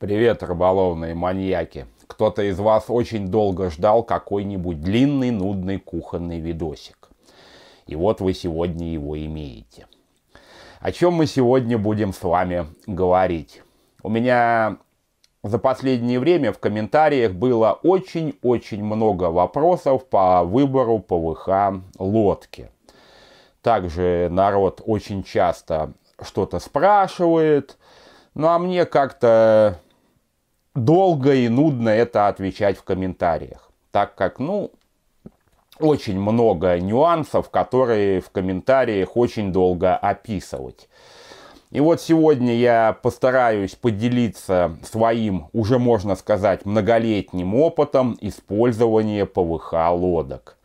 Привет, рыболовные маньяки! Кто-то из вас очень долго ждал какой-нибудь длинный, нудный кухонный видосик. И вот вы сегодня его имеете. О чем мы сегодня будем с вами говорить? У меня за последнее время в комментариях было очень-очень много вопросов по выбору ПВХ лодки. Также народ очень часто что-то спрашивает. Ну а мне как-то долго и нудно это отвечать в комментариях, так как, ну, очень много нюансов, которые в комментариях очень долго описывать. И вот сегодня я постараюсь поделиться своим, уже можно сказать, многолетним опытом использования ПВХ лодок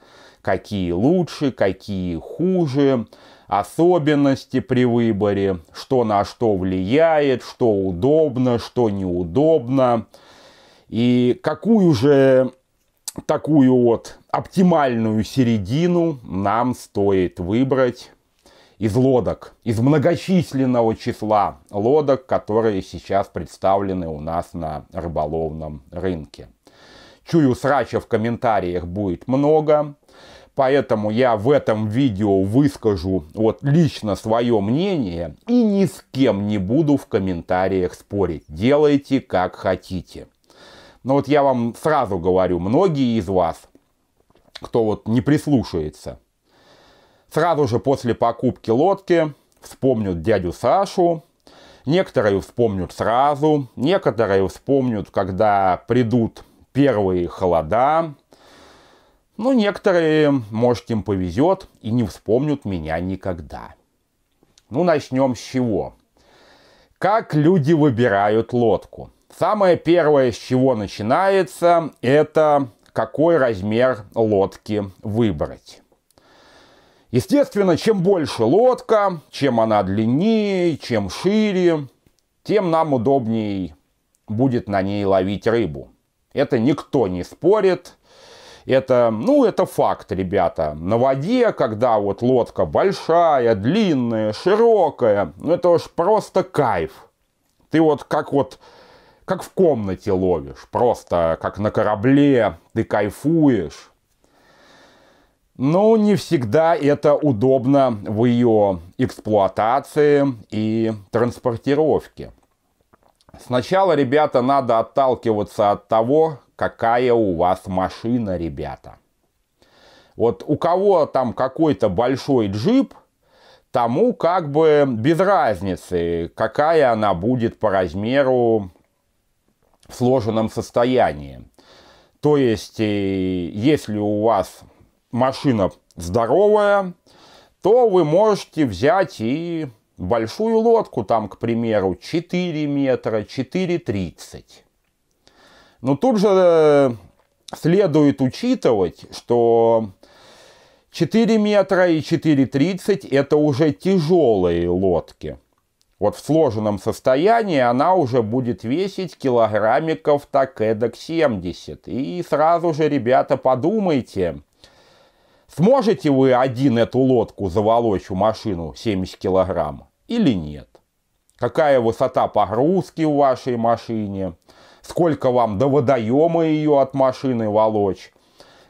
какие лучше, какие хуже, особенности при выборе, что на что влияет, что удобно, что неудобно. И какую же такую вот оптимальную середину нам стоит выбрать из лодок, из многочисленного числа лодок, которые сейчас представлены у нас на рыболовном рынке. Чую, срача в комментариях будет много. Поэтому я в этом видео выскажу вот лично свое мнение и ни с кем не буду в комментариях спорить. Делайте как хотите. Но вот я вам сразу говорю, многие из вас, кто вот не прислушается, сразу же после покупки лодки вспомнят дядю Сашу, некоторые вспомнят сразу, некоторые вспомнят, когда придут первые холода, но некоторые, может, им повезет и не вспомнят меня никогда. Ну, начнем с чего? Как люди выбирают лодку? Самое первое, с чего начинается, это какой размер лодки выбрать. Естественно, чем больше лодка, чем она длиннее, чем шире, тем нам удобней будет на ней ловить рыбу. Это никто не спорит, это, ну, это факт, ребята. На воде, когда вот лодка большая, длинная, широкая, ну, это уж просто кайф. Ты вот как вот как в комнате ловишь, просто как на корабле, ты кайфуешь. Но ну, не всегда это удобно в ее эксплуатации и транспортировке. Сначала, ребята, надо отталкиваться от того, какая у вас машина, ребята. Вот у кого там какой-то большой джип, тому как бы без разницы, какая она будет по размеру в сложенном состоянии. То есть, э, если у вас машина здоровая, то вы можете взять и большую лодку, там, к примеру, 4 метра, 4,30. Но тут же э, следует учитывать, что 4 метра и 4,30 это уже тяжелые лодки. Вот в сложенном состоянии она уже будет весить килограммиков так эдак 70. И сразу же, ребята, подумайте, сможете вы один эту лодку заволочь в машину 70 килограмм или нет какая высота погрузки в вашей машине, сколько вам до водоема ее от машины волочь.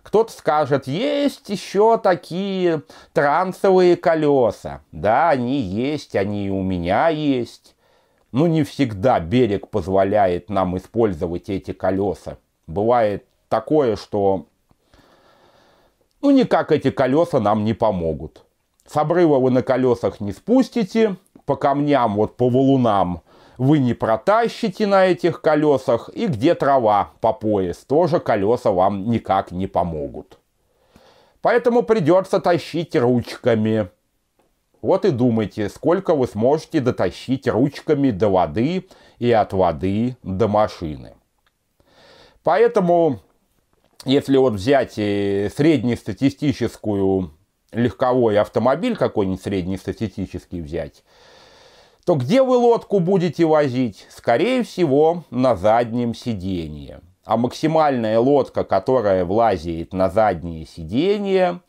Кто-то скажет, есть еще такие трансовые колеса. Да, они есть, они и у меня есть. Но не всегда берег позволяет нам использовать эти колеса. Бывает такое, что ну никак эти колеса нам не помогут. С обрыва вы на колесах не спустите, по камням, вот по валунам, вы не протащите на этих колесах, и где трава по пояс, тоже колеса вам никак не помогут. Поэтому придется тащить ручками. Вот и думайте, сколько вы сможете дотащить ручками до воды и от воды до машины. Поэтому, если вот взять э, среднестатистическую легковой автомобиль какой-нибудь среднестатистический взять, то где вы лодку будете возить? Скорее всего, на заднем сиденье. А максимальная лодка, которая влазит на заднее сиденье,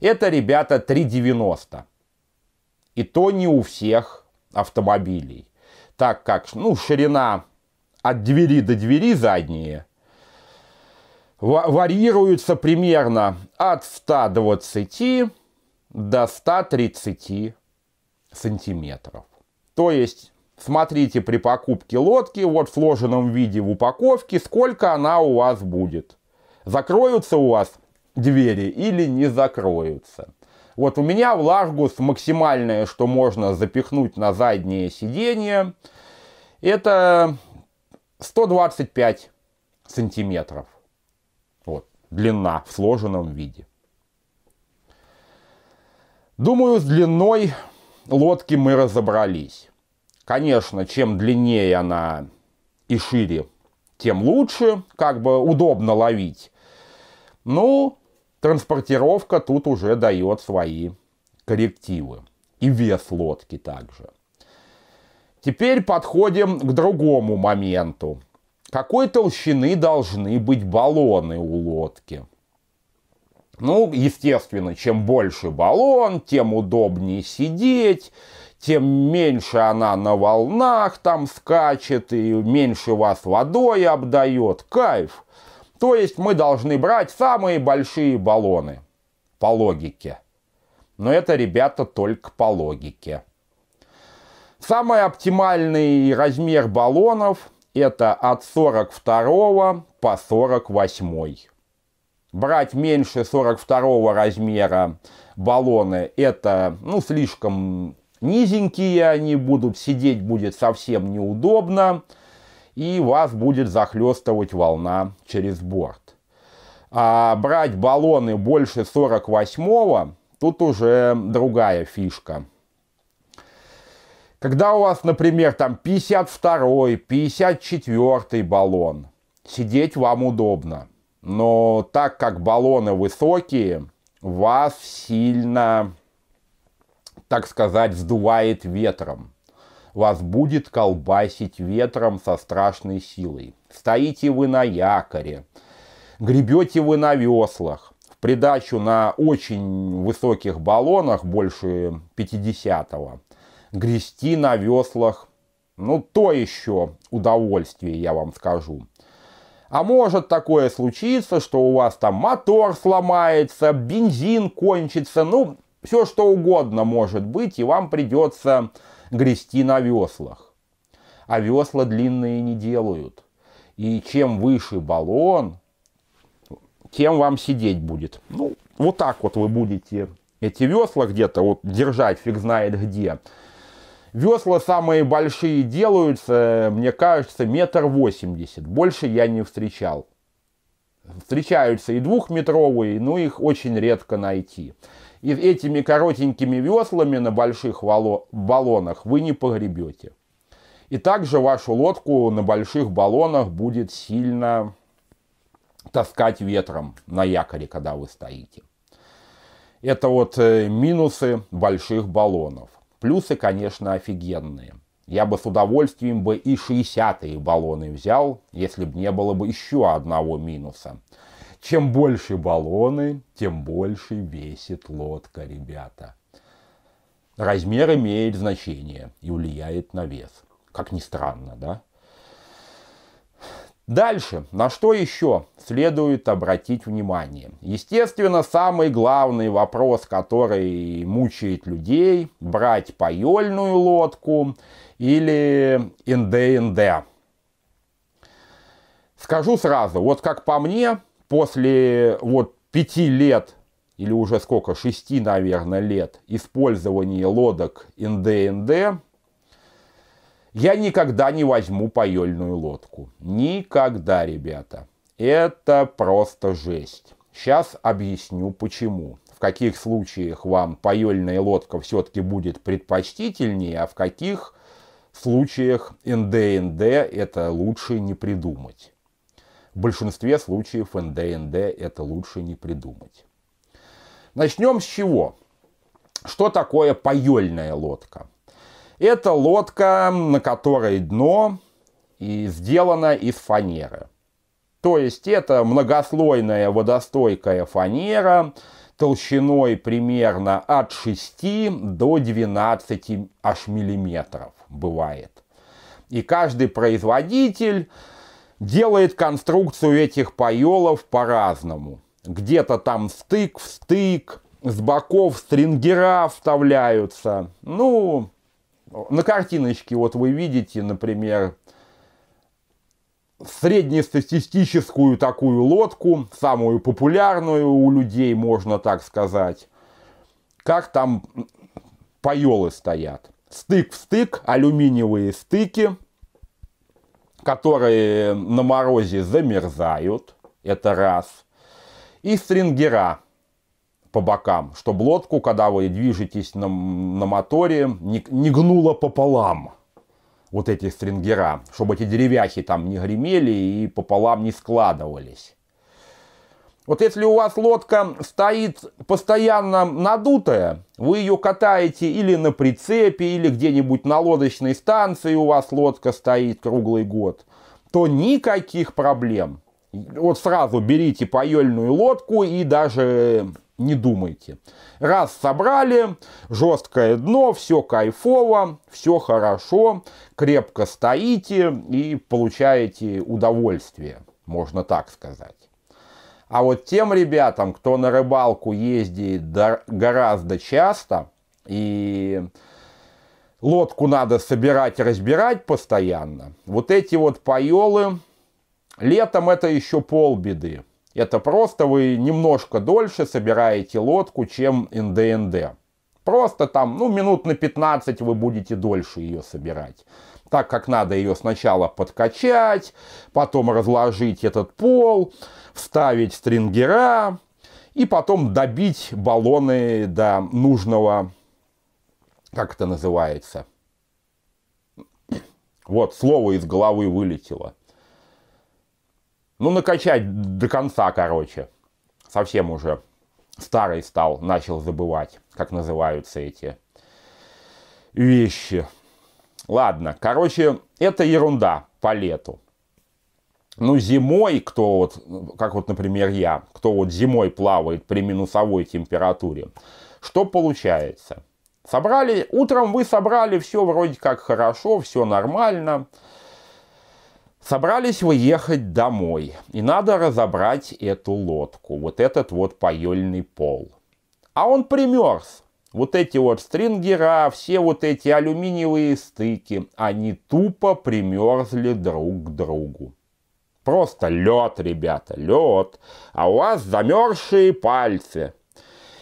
это, ребята, 390. И то не у всех автомобилей. Так как, ну, ширина от двери до двери задние варьируется примерно от 120 до 130 сантиметров. То есть смотрите при покупке лодки вот в сложенном виде в упаковке, сколько она у вас будет. Закроются у вас двери или не закроются. Вот у меня в Ларгус максимальное, что можно запихнуть на заднее сиденье, это 125 сантиметров. Вот, длина в сложенном виде. Думаю, с длиной лодки мы разобрались. Конечно, чем длиннее она и шире, тем лучше, как бы удобно ловить. Ну, транспортировка тут уже дает свои коррективы. И вес лодки также. Теперь подходим к другому моменту. Какой толщины должны быть баллоны у лодки? Ну, естественно, чем больше баллон, тем удобнее сидеть, тем меньше она на волнах там скачет и меньше вас водой обдает. Кайф. То есть мы должны брать самые большие баллоны. По логике. Но это, ребята, только по логике. Самый оптимальный размер баллонов это от 42 по 48 брать меньше 42 размера баллоны, это ну, слишком низенькие они будут, сидеть будет совсем неудобно, и вас будет захлестывать волна через борт. А брать баллоны больше 48-го, тут уже другая фишка. Когда у вас, например, там 52-й, 54-й баллон, сидеть вам удобно – но так как баллоны высокие, вас сильно, так сказать, сдувает ветром. Вас будет колбасить ветром со страшной силой. Стоите вы на якоре, гребете вы на веслах. В придачу на очень высоких баллонах, больше 50-го, грести на веслах, ну то еще удовольствие, я вам скажу. А может такое случиться, что у вас там мотор сломается, бензин кончится, ну, все что угодно может быть, и вам придется грести на веслах. А весла длинные не делают. И чем выше баллон, тем вам сидеть будет. Ну, вот так вот вы будете эти весла где-то вот держать, фиг знает где. Весла самые большие делаются, мне кажется, метр восемьдесят. Больше я не встречал. Встречаются и двухметровые, но их очень редко найти. И этими коротенькими веслами на больших баллонах вы не погребете. И также вашу лодку на больших баллонах будет сильно таскать ветром на якоре, когда вы стоите. Это вот э, минусы больших баллонов. Плюсы, конечно, офигенные. Я бы с удовольствием бы и 60-е баллоны взял, если бы не было бы еще одного минуса. Чем больше баллоны, тем больше весит лодка, ребята. Размер имеет значение и влияет на вес. Как ни странно, да? Дальше, на что еще следует обратить внимание? Естественно, самый главный вопрос, который мучает людей, брать паёльную лодку или НДНД. Скажу сразу, вот как по мне, после вот пяти лет или уже сколько, шести, наверное, лет использования лодок НДНД, я никогда не возьму паёльную лодку. Никогда, ребята. Это просто жесть. Сейчас объясню почему. В каких случаях вам паёльная лодка все-таки будет предпочтительнее, а в каких случаях НДНД это лучше не придумать. В большинстве случаев НДНД это лучше не придумать. Начнем с чего? Что такое паёльная лодка? Это лодка, на которой дно и сделано из фанеры. То есть это многослойная водостойкая фанера толщиной примерно от 6 до 12 аж миллиметров бывает. И каждый производитель делает конструкцию этих поелов по-разному. Где-то там стык в стык, с боков стрингера вставляются. Ну, на картиночке вот вы видите, например, среднестатистическую такую лодку, самую популярную у людей, можно так сказать. Как там поелы стоят. Стык в стык, алюминиевые стыки, которые на морозе замерзают. Это раз. И стрингера, по бокам, чтобы лодку, когда вы движетесь на, на моторе, не, не гнуло пополам вот эти стрингера, чтобы эти деревяхи там не гремели и пополам не складывались. Вот если у вас лодка стоит постоянно надутая, вы ее катаете или на прицепе, или где-нибудь на лодочной станции у вас лодка стоит круглый год, то никаких проблем. Вот сразу берите поельную лодку и даже не думайте. Раз собрали, жесткое дно, все кайфово, все хорошо, крепко стоите и получаете удовольствие, можно так сказать. А вот тем ребятам, кто на рыбалку ездит гораздо часто и лодку надо собирать, и разбирать постоянно, вот эти вот поелы, летом это еще полбеды это просто вы немножко дольше собираете лодку, чем НДНД. Просто там, ну, минут на 15 вы будете дольше ее собирать. Так как надо ее сначала подкачать, потом разложить этот пол, вставить стрингера и потом добить баллоны до нужного, как это называется. Вот, слово из головы вылетело. Ну, накачать до конца, короче. Совсем уже старый стал, начал забывать, как называются эти вещи. Ладно, короче, это ерунда по лету. Ну, зимой, кто вот, как вот, например, я, кто вот зимой плавает при минусовой температуре, что получается? Собрали, утром вы собрали, все вроде как хорошо, все нормально. Собрались вы ехать домой, и надо разобрать эту лодку, вот этот вот поельный пол. А он примерз. Вот эти вот стрингера, все вот эти алюминиевые стыки, они тупо примерзли друг к другу. Просто лед, ребята, лед. А у вас замерзшие пальцы.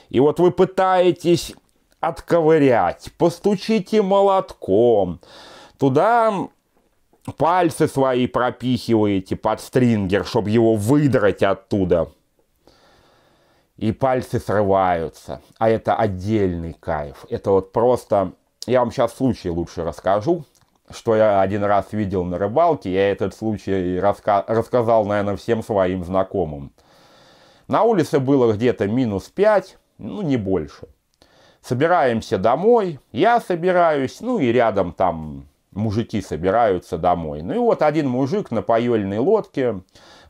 И вот вы пытаетесь отковырять, постучите молотком. Туда пальцы свои пропихиваете под стрингер, чтобы его выдрать оттуда. И пальцы срываются. А это отдельный кайф. Это вот просто... Я вам сейчас случай лучше расскажу, что я один раз видел на рыбалке. Я этот случай раска... рассказал, наверное, всем своим знакомым. На улице было где-то минус 5, ну не больше. Собираемся домой, я собираюсь, ну и рядом там мужики собираются домой. Ну и вот один мужик на поельной лодке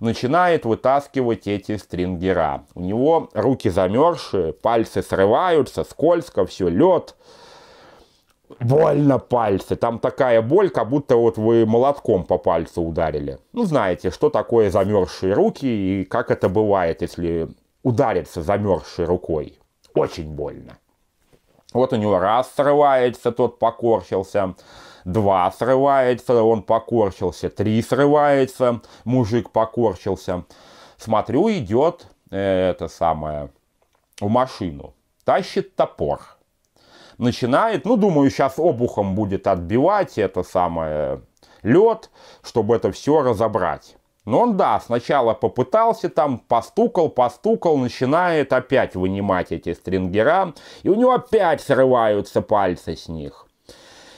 начинает вытаскивать эти стрингера. У него руки замерзшие, пальцы срываются, скользко, все, лед. Больно пальцы. Там такая боль, как будто вот вы молотком по пальцу ударили. Ну, знаете, что такое замерзшие руки и как это бывает, если удариться замерзшей рукой. Очень больно. Вот у него раз срывается, тот покорчился. Два срывается, он покорчился. Три срывается, мужик покорчился. Смотрю, идет э, это самое в машину. Тащит топор. Начинает, ну, думаю, сейчас обухом будет отбивать это самое лед, чтобы это все разобрать. Но он, да, сначала попытался там, постукал, постукал, начинает опять вынимать эти стрингера, и у него опять срываются пальцы с них.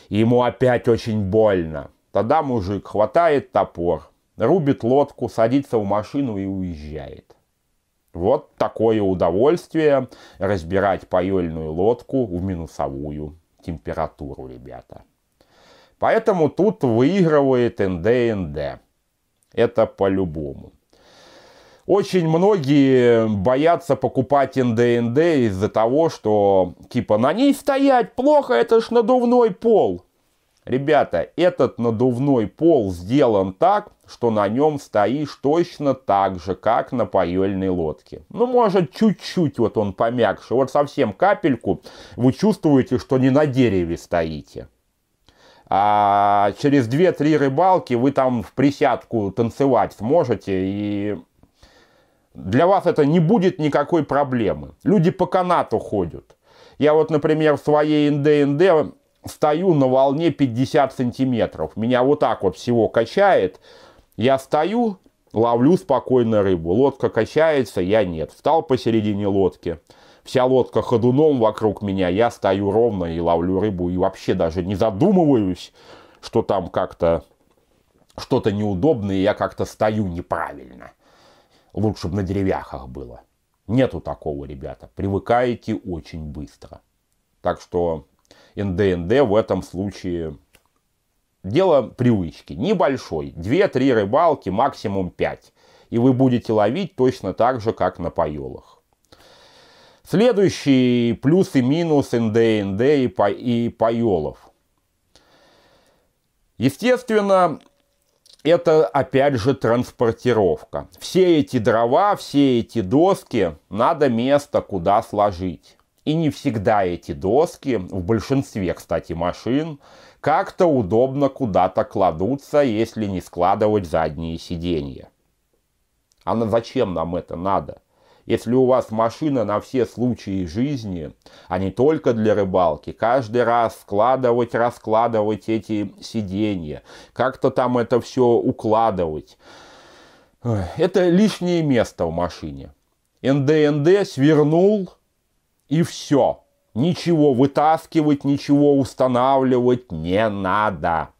И ему опять очень больно. Тогда мужик хватает топор, рубит лодку, садится в машину и уезжает. Вот такое удовольствие разбирать паёльную лодку в минусовую температуру, ребята. Поэтому тут выигрывает НДНД. Это по-любому. Очень многие боятся покупать НДНД из-за того, что типа на ней стоять плохо, это ж надувной пол. Ребята, этот надувной пол сделан так, что на нем стоишь точно так же, как на паельной лодке. Ну, может, чуть-чуть вот он помягче, вот совсем капельку, вы чувствуете, что не на дереве стоите. А через 2-3 рыбалки вы там в присядку танцевать сможете и для вас это не будет никакой проблемы. Люди по канату ходят. Я вот, например, в своей НДНД стою на волне 50 сантиметров. Меня вот так вот всего качает. Я стою, ловлю спокойно рыбу. Лодка качается, я нет. Встал посередине лодки. Вся лодка ходуном вокруг меня. Я стою ровно и ловлю рыбу. И вообще даже не задумываюсь, что там как-то что-то неудобное. Я как-то стою неправильно лучше чтобы на деревяхах было. Нету такого, ребята. Привыкаете очень быстро. Так что НДНД в этом случае дело привычки. Небольшой. две-три рыбалки, максимум пять И вы будете ловить точно так же, как на поелах. Следующий плюс и минус НДНД и, по, и поелов. Естественно, это опять же транспортировка. Все эти дрова, все эти доски надо место куда сложить. И не всегда эти доски, в большинстве, кстати, машин, как-то удобно куда-то кладутся, если не складывать задние сиденья. А зачем нам это надо? Если у вас машина на все случаи жизни, а не только для рыбалки, каждый раз складывать, раскладывать эти сиденья, как-то там это все укладывать. Это лишнее место в машине. НДНД свернул и все. Ничего вытаскивать, ничего устанавливать не надо.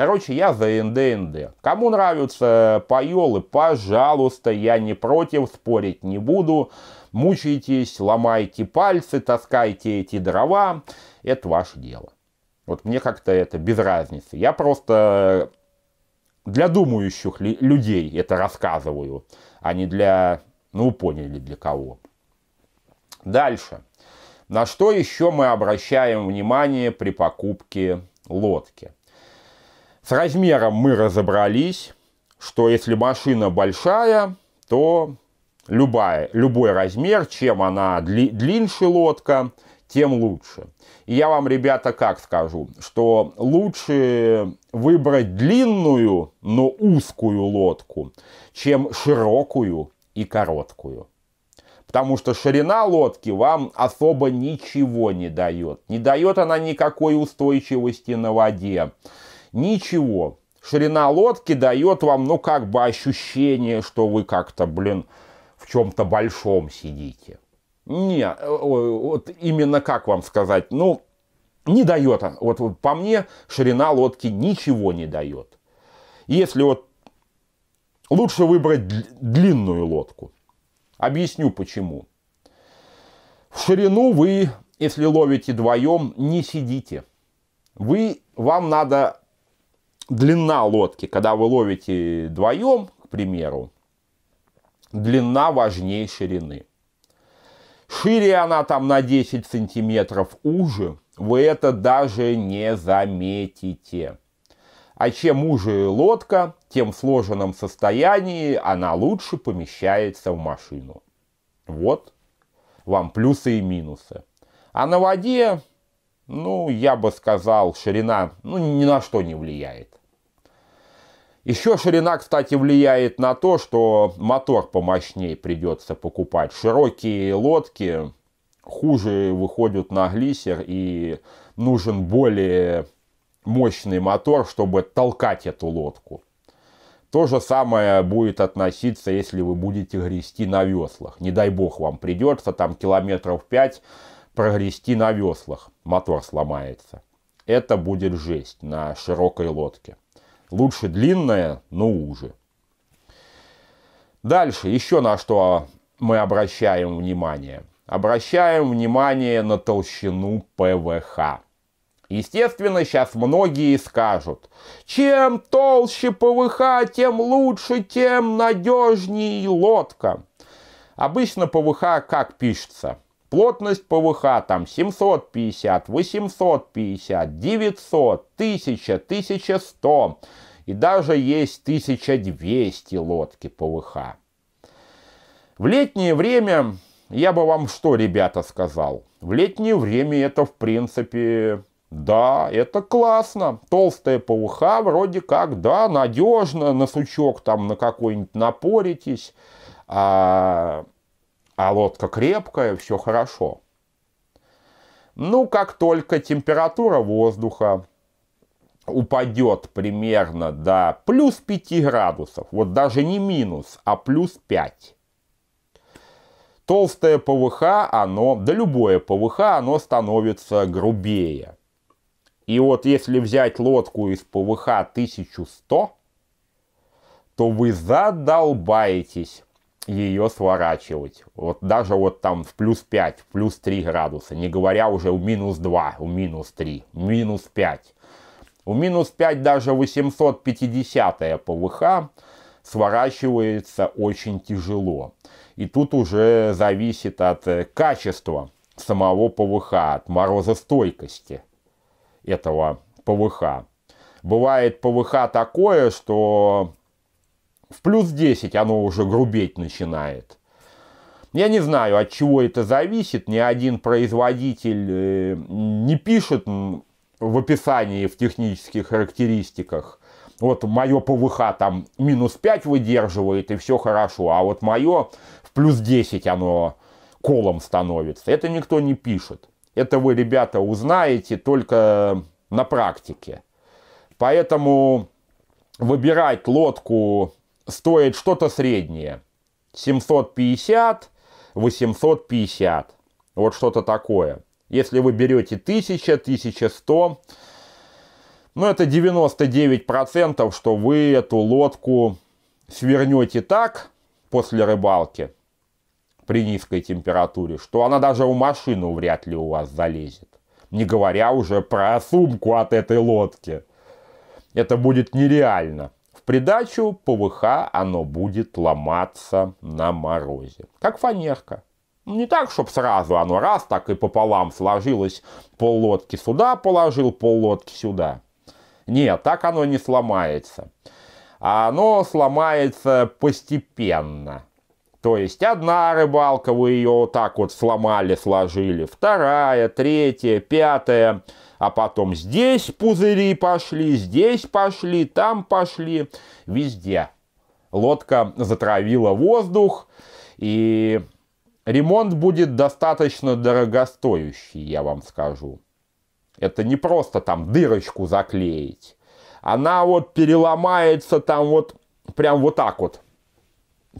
Короче, я за НДНД. Кому нравятся поелы, пожалуйста, я не против, спорить не буду. Мучайтесь, ломайте пальцы, таскайте эти дрова. Это ваше дело. Вот мне как-то это без разницы. Я просто для думающих людей это рассказываю, а не для, ну, поняли, для кого. Дальше. На что еще мы обращаем внимание при покупке лодки? С размером мы разобрались, что если машина большая, то любая, любой размер, чем она дли, длиннее лодка, тем лучше. И я вам, ребята, как скажу, что лучше выбрать длинную, но узкую лодку, чем широкую и короткую. Потому что ширина лодки вам особо ничего не дает. Не дает она никакой устойчивости на воде ничего. Ширина лодки дает вам, ну, как бы ощущение, что вы как-то, блин, в чем-то большом сидите. Не, э, вот именно как вам сказать, ну, не дает. Вот, вот по мне ширина лодки ничего не дает. Если вот лучше выбрать длинную лодку. Объясню почему. В ширину вы, если ловите вдвоем, не сидите. Вы, вам надо длина лодки, когда вы ловите вдвоем, к примеру, длина важнее ширины. Шире она там на 10 сантиметров уже, вы это даже не заметите. А чем уже лодка, тем в сложенном состоянии она лучше помещается в машину. Вот вам плюсы и минусы. А на воде, ну, я бы сказал, ширина ну, ни на что не влияет. Еще ширина, кстати, влияет на то, что мотор помощнее придется покупать. Широкие лодки хуже выходят на глиссер и нужен более мощный мотор, чтобы толкать эту лодку. То же самое будет относиться, если вы будете грести на веслах. Не дай бог вам придется там километров 5 прогрести на веслах. Мотор сломается. Это будет жесть на широкой лодке. Лучше длинное, но уже. Дальше, еще на что мы обращаем внимание. Обращаем внимание на толщину ПВХ. Естественно, сейчас многие скажут, чем толще ПВХ, тем лучше, тем надежнее лодка. Обычно ПВХ как пишется – Плотность ПВХ там 750, 850, 900, 1000, 1100. И даже есть 1200 лодки ПВХ. В летнее время, я бы вам что, ребята, сказал? В летнее время это, в принципе, да, это классно. Толстая ПВХ вроде как, да, надежно, на сучок там на какой-нибудь напоритесь. А а лодка крепкая, все хорошо. Ну, как только температура воздуха упадет примерно до плюс 5 градусов, вот даже не минус, а плюс 5, толстое ПВХ, оно, да любое ПВХ, оно становится грубее. И вот если взять лодку из ПВХ 1100, то вы задолбаетесь ее сворачивать. Вот даже вот там в плюс 5, в плюс 3 градуса, не говоря уже у минус 2, у минус 3, минус 5. У минус 5 даже 850 ПВХ сворачивается очень тяжело. И тут уже зависит от э, качества самого ПВХ, от морозостойкости этого ПВХ. Бывает ПВХ такое, что в плюс 10 оно уже грубеть начинает. Я не знаю, от чего это зависит. Ни один производитель э, не пишет в описании, в технических характеристиках. Вот мое ПВХ там минус 5 выдерживает, и все хорошо. А вот мое в плюс 10 оно колом становится. Это никто не пишет. Это вы, ребята, узнаете только на практике. Поэтому выбирать лодку стоит что-то среднее. 750, 850. Вот что-то такое. Если вы берете 1000, 1100, ну это 99%, что вы эту лодку свернете так после рыбалки при низкой температуре, что она даже в машину вряд ли у вас залезет. Не говоря уже про сумку от этой лодки. Это будет нереально. В придачу ПВХ оно будет ломаться на морозе, как фанерка. Не так, чтобы сразу оно раз, так и пополам сложилось. Пол лодки сюда положил, пол лодки сюда. Нет, так оно не сломается. Оно сломается постепенно. То есть одна рыбалка, вы ее вот так вот сломали, сложили, вторая, третья, пятая, а потом здесь пузыри пошли, здесь пошли, там пошли, везде. Лодка затравила воздух, и ремонт будет достаточно дорогостоящий, я вам скажу. Это не просто там дырочку заклеить. Она вот переломается там вот прям вот так вот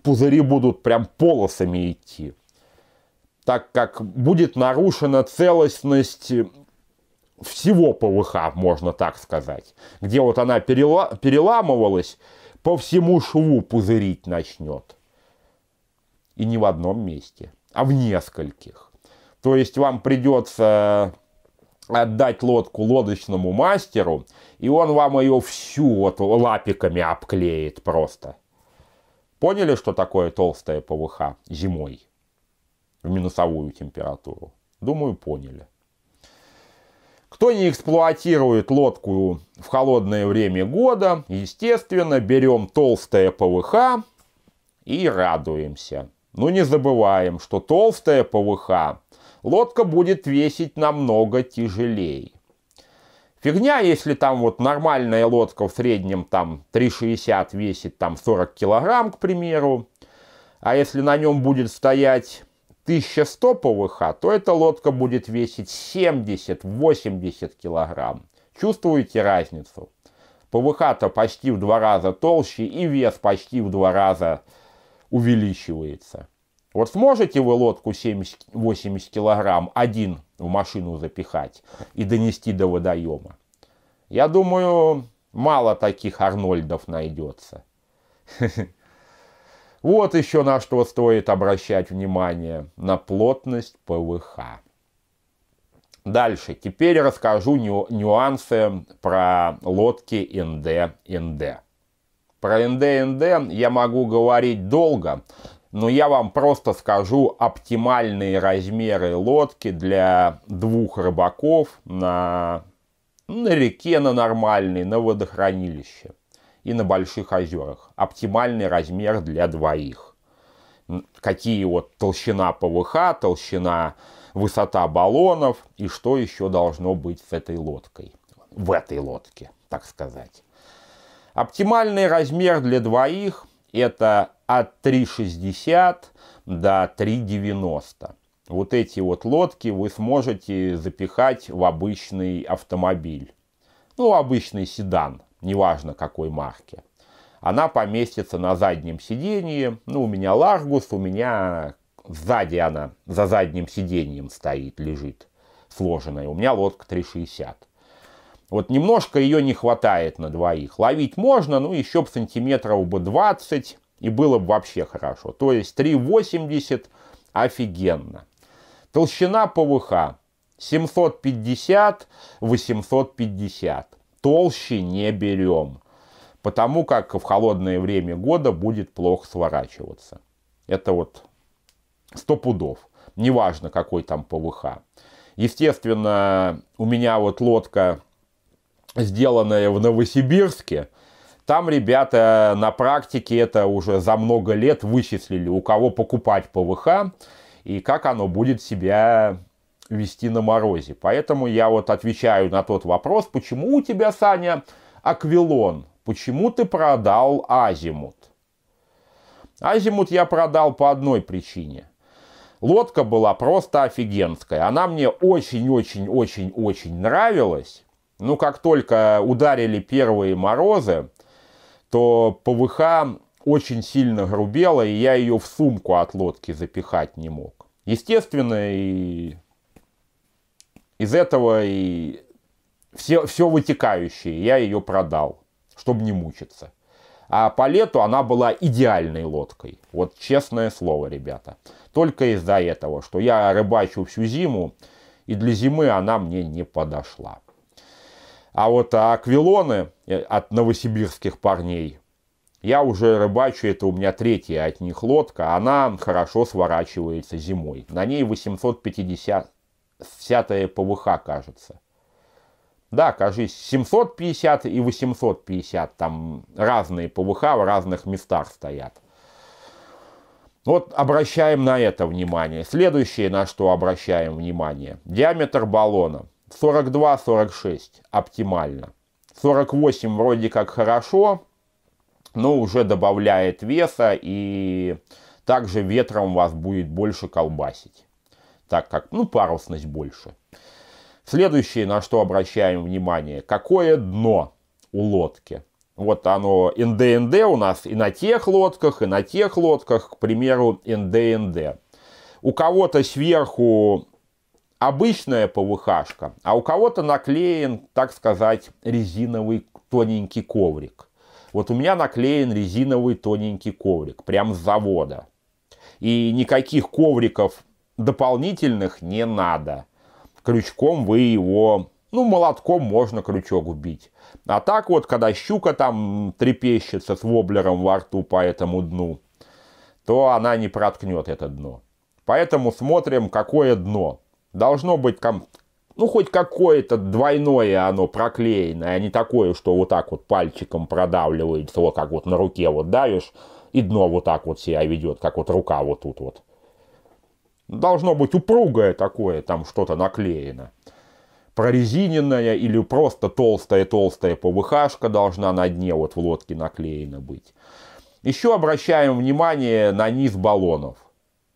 пузыри будут прям полосами идти, так как будет нарушена целостность всего ПВХ, можно так сказать, где вот она перела переламывалась, по всему шву пузырить начнет. И не в одном месте, а в нескольких. То есть вам придется отдать лодку лодочному мастеру, и он вам ее всю вот лапиками обклеит просто. Поняли, что такое толстая ПВХ зимой в минусовую температуру? Думаю, поняли. Кто не эксплуатирует лодку в холодное время года, естественно, берем толстое ПВХ и радуемся. Но не забываем, что толстая ПВХ лодка будет весить намного тяжелее. Фигня, если там вот нормальная лодка в среднем там 3,60 весит там 40 килограмм, к примеру, а если на нем будет стоять 1100 ПВХ, а, то эта лодка будет весить 70-80 килограмм. Чувствуете разницу? ПВХ-то почти в два раза толще и вес почти в два раза увеличивается. Вот сможете вы лодку 70-80 килограмм один в машину запихать и донести до водоема? Я думаю, мало таких Арнольдов найдется. Вот еще на что стоит обращать внимание. На плотность ПВХ. Дальше. Теперь расскажу нюансы про лодки НД-НД. Про НД-НД я могу говорить долго, но я вам просто скажу оптимальные размеры лодки для двух рыбаков на, на реке, на нормальной, на водохранилище и на больших озерах. Оптимальный размер для двоих. Какие вот толщина ПВХ, толщина, высота баллонов и что еще должно быть с этой лодкой. В этой лодке, так сказать. Оптимальный размер для двоих это от 3,60 до 3,90. Вот эти вот лодки вы сможете запихать в обычный автомобиль. Ну, обычный седан, неважно какой марки. Она поместится на заднем сидении. Ну, у меня Ларгус, у меня сзади она, за задним сиденьем стоит, лежит сложенная. У меня лодка 360. Вот немножко ее не хватает на двоих. Ловить можно, ну еще б сантиметров бы 20 и было бы вообще хорошо. То есть 3,80 офигенно. Толщина ПВХ 750-850. Толще не берем, потому как в холодное время года будет плохо сворачиваться. Это вот 100 пудов, неважно какой там ПВХ. Естественно, у меня вот лодка, сделанная в Новосибирске, там ребята на практике это уже за много лет вычислили, у кого покупать ПВХ и как оно будет себя вести на морозе. Поэтому я вот отвечаю на тот вопрос, почему у тебя, Саня, аквилон? Почему ты продал азимут? Азимут я продал по одной причине. Лодка была просто офигенская. Она мне очень-очень-очень-очень нравилась. Ну, как только ударили первые морозы, то ПВХ очень сильно грубела, и я ее в сумку от лодки запихать не мог. Естественно, и из этого и все, все вытекающее я ее продал, чтобы не мучиться. А по лету она была идеальной лодкой. Вот честное слово, ребята. Только из-за этого, что я рыбачу всю зиму, и для зимы она мне не подошла. А вот аквилоны от новосибирских парней, я уже рыбачу, это у меня третья от них лодка, она хорошо сворачивается зимой. На ней 850 ПВХ, кажется. Да, кажись, 750 и 850, там разные ПВХ в разных местах стоят. Вот обращаем на это внимание. Следующее, на что обращаем внимание, диаметр баллона. 42-46 оптимально. 48 вроде как хорошо, но уже добавляет веса и также ветром вас будет больше колбасить. Так как, ну, парусность больше. Следующее, на что обращаем внимание, какое дно у лодки. Вот оно НДНД у нас и на тех лодках, и на тех лодках, к примеру, НДНД. У кого-то сверху обычная ПВХшка, а у кого-то наклеен, так сказать, резиновый тоненький коврик. Вот у меня наклеен резиновый тоненький коврик, прям с завода. И никаких ковриков дополнительных не надо. Крючком вы его, ну, молотком можно крючок убить. А так вот, когда щука там трепещется с воблером во рту по этому дну, то она не проткнет это дно. Поэтому смотрим, какое дно должно быть там, ну, хоть какое-то двойное оно проклеенное, а не такое, что вот так вот пальчиком продавливается, вот как вот на руке вот давишь, и дно вот так вот себя ведет, как вот рука вот тут вот. Должно быть упругое такое, там что-то наклеено. Прорезиненная или просто толстая-толстая ПВХ шка должна на дне вот в лодке наклеена быть. Еще обращаем внимание на низ баллонов –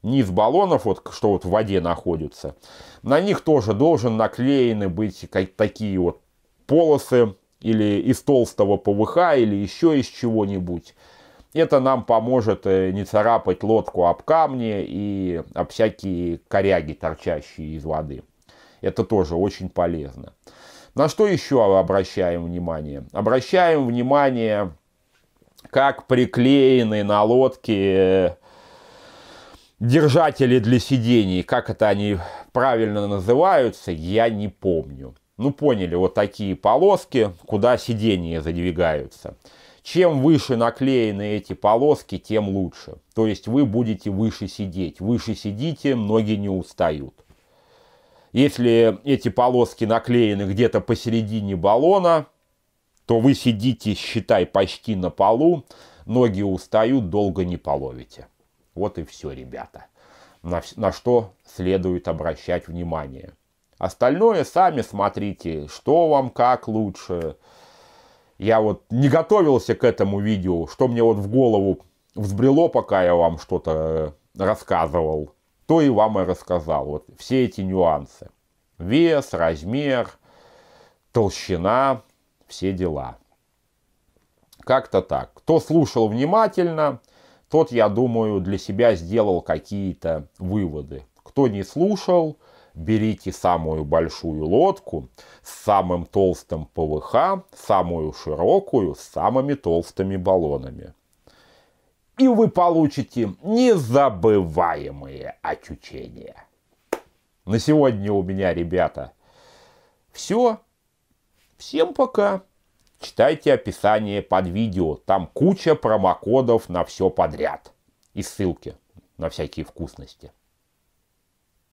низ баллонов, вот, что вот в воде находится, на них тоже должен наклеены быть такие вот полосы или из толстого ПВХ, или еще из чего-нибудь. Это нам поможет э, не царапать лодку об камни и об всякие коряги, торчащие из воды. Это тоже очень полезно. На что еще обращаем внимание? Обращаем внимание, как приклеены на лодке э, держатели для сидений, как это они правильно называются, я не помню. Ну, поняли, вот такие полоски, куда сидения задвигаются. Чем выше наклеены эти полоски, тем лучше. То есть вы будете выше сидеть. Выше сидите, ноги не устают. Если эти полоски наклеены где-то посередине баллона, то вы сидите, считай, почти на полу, ноги устают, долго не половите. Вот и все, ребята. На, на что следует обращать внимание. Остальное сами смотрите, что вам как лучше. Я вот не готовился к этому видео, что мне вот в голову взбрело, пока я вам что-то рассказывал, то и вам и рассказал. Вот все эти нюансы. Вес, размер, толщина, все дела. Как-то так. Кто слушал внимательно, тот, я думаю, для себя сделал какие-то выводы. Кто не слушал, берите самую большую лодку с самым толстым ПВХ, самую широкую, с самыми толстыми баллонами. И вы получите незабываемые очучения. На сегодня у меня, ребята, все. Всем пока. Читайте описание под видео, там куча промокодов на все подряд и ссылки на всякие вкусности.